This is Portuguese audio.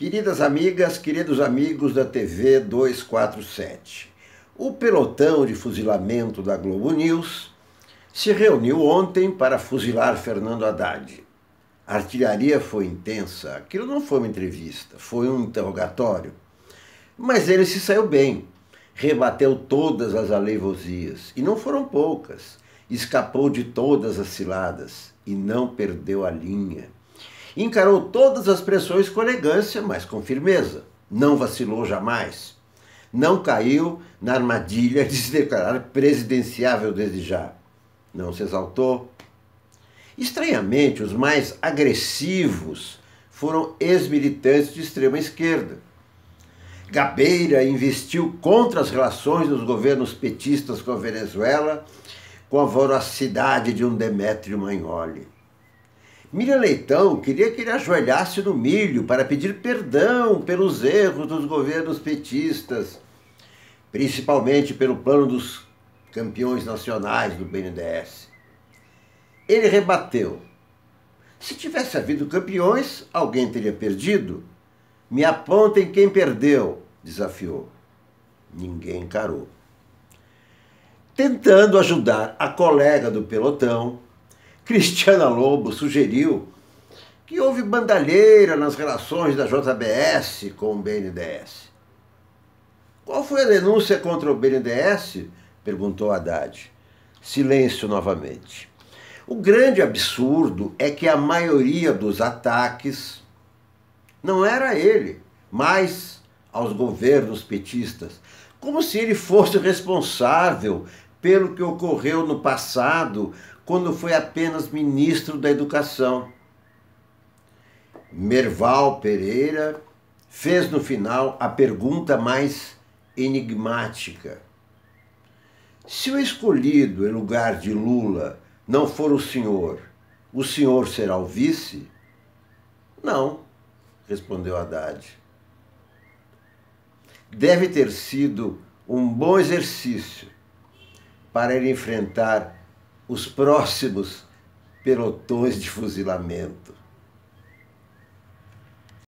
Queridas amigas, queridos amigos da TV 247, o pelotão de fuzilamento da Globo News se reuniu ontem para fuzilar Fernando Haddad. A artilharia foi intensa, aquilo não foi uma entrevista, foi um interrogatório. Mas ele se saiu bem, rebateu todas as aleivosias, e não foram poucas, escapou de todas as ciladas e não perdeu a linha. Encarou todas as pressões com elegância, mas com firmeza. Não vacilou jamais. Não caiu na armadilha de se declarar presidenciável desde já. Não se exaltou. Estranhamente, os mais agressivos foram ex-militantes de extrema esquerda. Gabeira investiu contra as relações dos governos petistas com a Venezuela com a voracidade de um Demétrio Magnoli. Miriam Leitão queria que ele ajoelhasse no milho para pedir perdão pelos erros dos governos petistas, principalmente pelo plano dos campeões nacionais do BNDES. Ele rebateu: se tivesse havido campeões, alguém teria perdido. Me apontem quem perdeu, desafiou. Ninguém encarou. Tentando ajudar a colega do pelotão, Cristiana Lobo sugeriu que houve bandalheira nas relações da JBS com o BNDES. Qual foi a denúncia contra o BNDES? perguntou Haddad. Silêncio novamente. O grande absurdo é que a maioria dos ataques não era ele, mas aos governos petistas, como se ele fosse responsável pelo que ocorreu no passado, quando foi apenas ministro da Educação. Merval Pereira fez no final a pergunta mais enigmática. Se o escolhido em lugar de Lula não for o senhor, o senhor será o vice? Não, respondeu Haddad. Deve ter sido um bom exercício para ele enfrentar os próximos pelotões de fuzilamento.